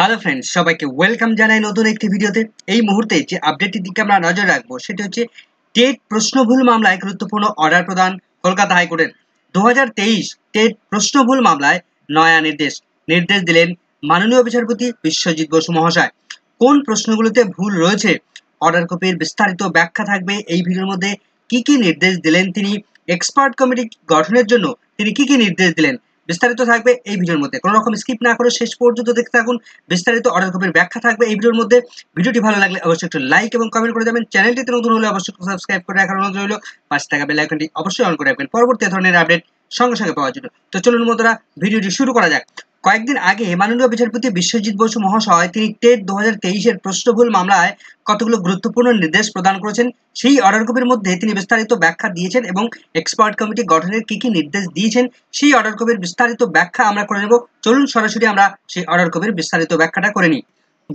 Hello friends সবাইকে welcome জানাই নতুন একটি ভিডিওতে এই মুহূর্তে যে আপডেটটির দিকে আমরা নজর রাখবো সেটি হচ্ছে টেট প্রশ্নভুল মামলায় গুরুত্বপূর্ণ অর্ডার প্রদান কলকাতা হাইকোর্টের দু টেট প্রশ্নভুল মামলায় নয়া নির্দেশ নির্দেশ দিলেন মাননীয় বিচারপতি বিশ্বজিৎ বসু মহাশয় কোন প্রশ্নগুলোতে ভুল রয়েছে অর্ডার কপির বিস্তারিত ব্যাখ্যা থাকবে এই ভিডিওর মধ্যে কি কি নির্দেশ দিলেন তিনি এক্সপার্ট কমিটি গঠনের জন্য তিনি কি কি নির্দেশ দিলেন বিস্তারিত থাকবে এই ভিডিওর মধ্যে কোনো রকম স্কিপ না করে শেষ পর্যন্ত দেখতে থাকুন বিস্তারিত অর্ডার কপির ব্যাখ্যা থাকবে এই ভিডিওর মধ্যে ভিডিওটি ভালো লাগলে অবশ্যই একটু লাইক এবং কমেন্ট করে যাবেন চ্যানেলটিতে নতুন হলে অবশ্যই সাবস্ক্রাইব করে রাখার অনুরোধ রইল পাশে থাকা বেল আইকনটি অবশ্যই অন করে রাখবেন পরবর্তী ধরনের আপডেট সঙ্গে সঙ্গে পাওয়ার জন্য তো চলুন বন্ধুরা ভিডিওটি শুরু করা যাক কয়েকদিন আগে মাননীয় বিচারপতি বিশ্বজিৎ বসু মহাশয় তিনি টেট দু হাজার তেইশের প্রশ্নভুল মামলায় কতগুলো গুরুত্বপূর্ণ নির্দেশ প্রদান করেছেন সেই অর্ডারকপির মধ্যে তিনি বিস্তারিত ব্যাখ্যা দিয়েছেন এবং এক্সপার্ট কমিটি গঠনের কী কী নির্দেশ দিয়েছেন সেই অর্ডারকপির বিস্তারিত ব্যাখ্যা আমরা করে নেব চলুন সরাসরি আমরা সেই অর্ডারকপির বিস্তারিত ব্যাখ্যাটা করে নিই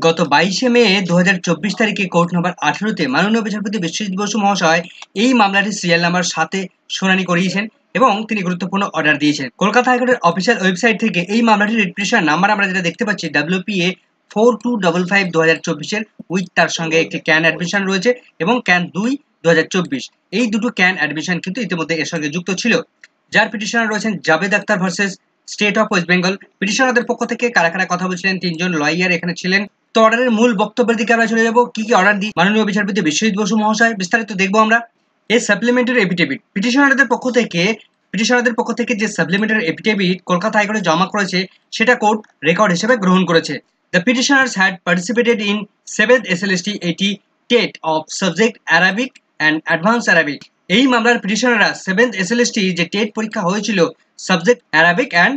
গত বাইশে মে দু চব্বিশ তারিখে কোর্ট নম্বর আঠেরোতে মাননীয় বিচারপতি বিশ্বজিৎ বসু মহাশয় এই মামলাটি সিরিয়াল নাম্বার সাথে শুনানি করিয়েছেন এবং তিনি গুরুত্বপূর্ণ অর্ডার দিয়েছেন কলকাতা হাইকোর্টের অফিসিয়াল ওয়েবসাইট থেকে এই মামলাটির রেজিস্ট্রেশন নাম্বার আমরা যেটা দেখতে পাচ্ছি WPA four two double five দু হাজার চব্বিশের উইথ তার সঙ্গে একটি ক্যান অ্যাডমিশন রয়েছে এবং ক্যান দুই দু হাজার চব্বিশ এই দুটো ক্যান অ্যাডমিশন কিন্তু ইতিমধ্যে এর সঙ্গে যুক্ত ছিল যার পিটিশনার রয়েছেন Javed Akhtar versus state of West Bengal পিটিশনারদের পক্ষ থেকে কারা কারা কথা বলছিলেন তিনজন লয়ার এখানে ছিলেন তো অর্ডারের মূল বক্তব্যের দিকে আমরা চলে যাবো কি কি অর্ডার দিই মাননীয় বিচারপতি বিশ্বজিৎ বসু মহাশয় বিস্তারিত দেখবো আমরা এই সাপ্লিমেন্টারি এফিডেভিট পিটিশনারদের পক্ষ থেকে পিটিশনারদের পক্ষ থেকে যে সাপ্লিমেন্টারি এফিডেভিট কলকাতা হাইকোর্টে জমা করেছে সেটা কোর্ট রেকর্ড হিসেবে গ্রহণ করেছে the petitioners had participated in S T এটি TET of subject Arabic and advance Arabic এই মামলার পিটিশনাররা সেভেন্থ টি যে টেট পরীক্ষা হয়েছিল subject Arabic and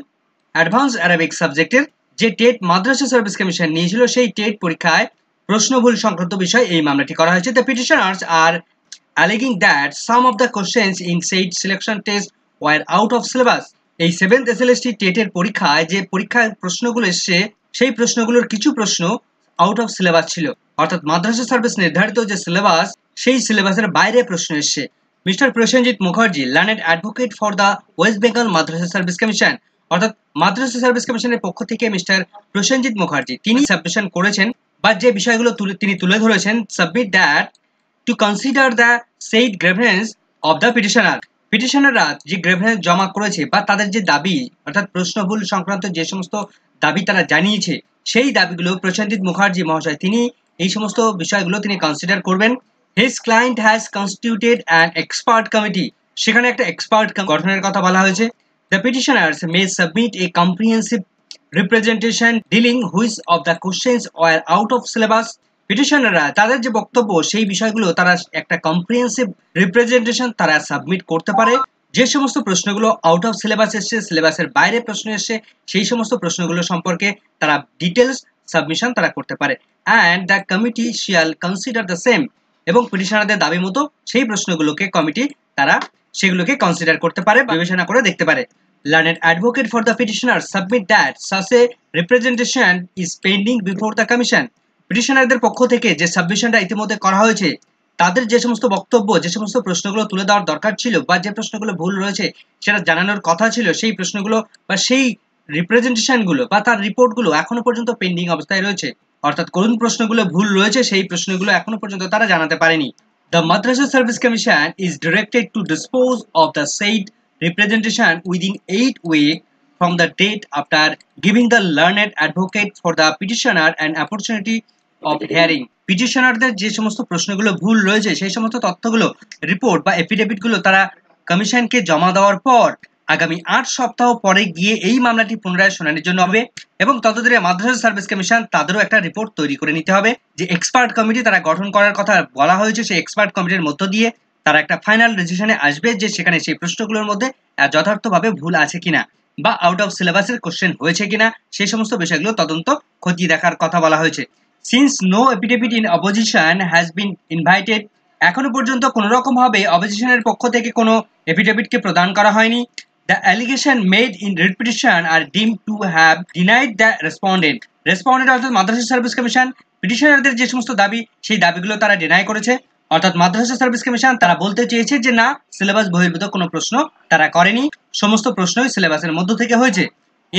advance Arabic সাবজেক্টের যে টেট মাদ্রাসা সার্ভিস কমিশন নিয়েছিল সেই টেট পরীক্ষায় প্রশ্নভুল সংক্রান্ত বিষয়ে এই মামলাটি করা হয়েছে the petitioners are alleging that some of the questions in said selection test were out of syllabus. এই সেভেন্থ এসএলএসটি টেটের পরীক্ষায় যে পরীক্ষার প্রশ্নগুলো এসছে সেই প্রশ্নগুলোর কিছু প্রশ্ন আউট অফ সিলেবাস ছিল অর্থাৎ মাদ্রাসা সার্ভিস নির্ধারিত যে সিলেবাস সেই সিলেবাসের বাইরে প্রশ্ন এসছে mister Prasenjit Mukherjee learned advocate for the West Bengal madrasa service commission অর্থাৎ মাদ্রাসা সার্ভিস কমিশনের পক্ষ থেকে মিস্টার প্রসেনজিৎ মুখার্জি তিনি সাবমিশন করেছেন বা যে বিষয়গুলো তিনি তুলে ধরেছেন submit that to consider the said grievance of the petitioner পিটিশনাররা যে গ্রেভেন্স জমা করেছে বা তাদের যে দাবি অর্থাৎ প্রশ্নভুল সংক্রান্ত যে সমস্ত দাবি তারা জানিয়েছে সেই দাবিগুলো প্রশান্তিত মুখার্জি মহাশয় তিনি এই সমস্ত বিষয়গুলো তিনি কনসিডার করবেন his client has constituted an expert committee সেখানে একটা এক্সপার্ট গঠনের কথা বলা হয়েছে the petitioners may submit a comprehensive representation dealing which of the questions were out of syllabus পিটিশনাররা তাদের যে বক্তব্য সেই বিষয়গুলো তারা একটা কম্প্রিহেন্সিভ রিপ্রেজেন্টেশন তারা সাবমিট করতে পারে যে সমস্ত প্রশ্নগুলো আউট অফ সিলেবাস এসছে সিলেবাসের বাইরে প্রশ্ন এসছে সেই সমস্ত প্রশ্নগুলো সম্পর্কে তারা ডিটেলস সাবমিশন তারা করতে পারে and the committee shall consider the same এবং পিটিশনারদের দাবি মতো সেই প্রশ্নগুলোকে কমিটি তারা সেগুলোকে কনসিডার করতে পারে বিবেচনা করে দেখতে পারে learned advocate for the petitioner submit that such a representation is pending before the commission পিটিশনারদের পক্ষ থেকে যে সাবমিশনটা ইতিমধ্যে করা হয়েছে তাদের যে সমস্ত বক্তব্য যে সমস্ত প্রশ্নগুলো তুলে দেওয়ার দরকার ছিল বা যে প্রশ্নগুলো ভুল রয়েছে সেটা জানানোর কথা ছিল সেই প্রশ্নগুলো বা সেই রিপ্রেজেন্টেশনগুলো বা তার রিপোর্টগুলো এখনো পর্যন্ত পেন্ডিং অবস্থায় রয়েছে অর্থাৎ কোন প্রশ্নগুলো ভুল রয়েছে সেই প্রশ্নগুলো এখনো পর্যন্ত তারা জানাতে পারেনি the madrasa service commission is directed to dispose of the said representation within eight ওয়ে from the date after giving the learned advocate for the petitioner and opportunity of hearing পিটিশনারদের যে সমস্ত প্রশ্নগুলো ভুল রয়েছে সেই সমস্ত তথ্যগুলো রিপোর্ট বা এফিডেভিটগুলো তারা কমিশনকে জমা দেওয়ার পর আগামী আট সপ্তাহ পরে গিয়ে এই মামলাটি পুনরায় শুনানির জন্য হবে এবং ততদিনে মাদ্রাসা সার্ভিস কমিশন তাদেরও একটা রিপোর্ট তৈরি করে নিতে হবে যে এক্সপার্ট কমিটি তারা গঠন করার কথা বলা হয়েছে সেই এক্সপার্ট কমিটির মধ্য দিয়ে তারা একটা ফাইনাল ডিসিশনে আসবে যে সেখানে সেই প্রশ্নগুলোর মধ্যে যথার্থভাবে ভুল আছে কিনা বা আউট অফ সিলেবাসের কোশ্চেন হয়েছে কিনা সেই সমস্ত বিষয়গুলো তদন্ত খতিয়ে দেখার কথা বলা হয়েছে since no affidavit in opposition has been invited এখনো পর্যন্ত ভাবে অপোজিশনের পক্ষ থেকে কোনো এপিডেভিটকে প্রদান করা হয়নি the allegation made in writ petition are deemed to have denied the respondent respondent অর্থাৎ মাদ্রাসা সার্ভিস কমিশন পিটিশনারদের যে সমস্ত দাবি সেই দাবিগুলো তারা ডিনাই করেছে অর্থাৎ মাদ্রাসা সার্ভিস কমিশন তারা বলতে চেয়েছে যে না সিলেবাস বহির্ভূত কোনো প্রশ্ন তারা করেনি সমস্ত প্রশ্নই সিলেবাসের মধ্য থেকে হয়েছে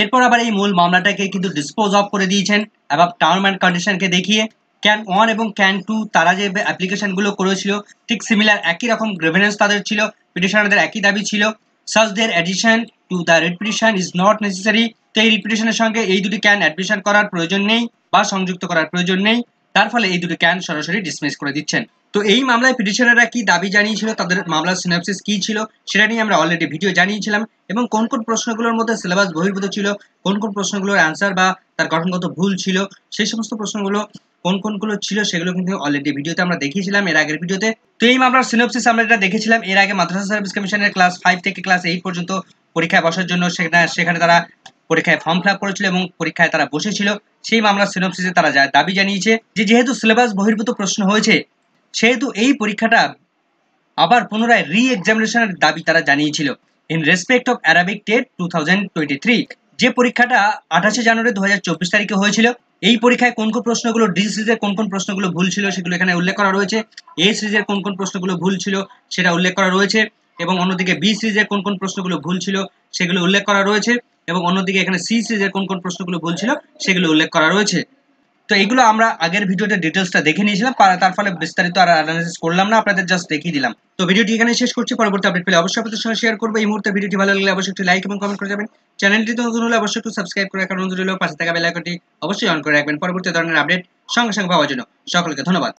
এরপর আবার এই মূল মামলাটাকে কিন্তু ডিসপোজ অফ করে দিয়েছেন এবং টার্ম অ্যান্ড কন্ডিশনকে দেখিয়ে ক্যান ওয়ান এবং ক্যান টু তারা যে অ্যাপ্লিকেশনগুলো করেছিল ঠিক সিমিলার একই রকম গ্রেভেন্স তাদের ছিল পিটিশনারদের একই দাবি ছিল সাজ দের addition to the writ petition is not necessary তো এই রিপিটিশনের সঙ্গে এই দুটি ক্যান অ্যাডমিশন করার প্রয়োজন নেই বা সংযুক্ত করার প্রয়োজন নেই তার ফলে এই দুটি ক্যান সরাসরি ডিসমিস করে দিচ্ছেন তো এই মামলায় পিটিশনাররা কি দাবি জানিয়েছিল তাদের মামলার সিনাপসিস কি ছিল সেটা নিয়ে আমরা অলরেডি ভিডিও জানিয়েছিলাম এবং কোন কোন প্রশ্নগুলোর মধ্যে সিলেবাস বহির্ভূত ছিল কোন কোন প্রশ্নগুলোর অ্যান্সার বা তার গঠনগত ভুল ছিল সেই সমস্ত প্রশ্নগুলো কোন কোনগুলো ছিল সেগুলো কিন্তু অলরেডি ভিডিওতে আমরা দেখিয়েছিলাম এর আগের ভিডিওতে তো এই মামলার সিনোপসিস আমরা যেটা দেখেছিলাম এর আগে মাদ্রাসা সার্ভিস কমিশনের ক্লাস ফাইভ থেকে ক্লাস এইট পর্যন্ত পরীক্ষায় বসার জন্য সেখানে সেখানে তারা পরীক্ষায় ফর্ম ফিল করেছিল এবং পরীক্ষায় তারা বসেছিল সেই মামলার সিনোপসিসে তারা যা দাবি জানিয়েছে যে যেহেতু সিলেবাস বহির্ভূত প্রশ্ন হয়েছে সেহেতু এই পরীক্ষাটা আবার পুনরায় রি এক্সামিনেশনের দাবি তারা জানিয়েছিল in respect of Arabic TET two thousand twenty three যে পরীক্ষাটা আঠাশে জানুয়ারি দু হাজার তারিখে হয়েছিল এই পরীক্ষায় কোন কোন প্রশ্নগুলো ডি সিরিজের কোন কোন প্রশ্নগুলো ভুল ছিল সেগুলো এখানে উল্লেখ করা রয়েছে এ সিরিজের কোন কোন প্রশ্নগুলো ভুল ছিল সেটা উল্লেখ করা রয়েছে এবং অন্যদিকে বি সিরিজের কোন কোন প্রশ্নগুলো ভুল ছিল সেগুলো উল্লেখ করা রয়েছে এবং অন্যদিকে এখানে সি সিরিজের কোন কোন প্রশ্নগুলো বলছিল সেগুলো উল্লেখ করা রয়েছে তো এগুলো আমরা আগের ভিডিওতে ডিটেলসটা দেখে নিয়েছিলাম তার ফলে বিস্তারিত আর অ্যানালিসিস করলাম না আপনাদের জাস্ট দেখিয়ে দিলাম তো ভিডিওটি এখানে শেষ করছি পরবর্তী আপডেট পেলে অবশ্যই আপনাদের সঙ্গে শেয়ার করবো এই মুহূর্তে ভিডিওটি ভালো লাগলে অবশ্যই একটি লাইক এবং কমেন্ট করে যাবেন চ্যানেলটি নতুন হলে অবশ্যই একটু সাবস্ক্রাইব করে রাখার অনুরোধ রইল পাশে থাকা বেলাইকনটি অবশ্যই অন করে রাখবেন পরবর্তী ধরনের আপডেট সঙ্গে সঙ্গে পাওয়ার জন্য সকলকে ধন্যবাদ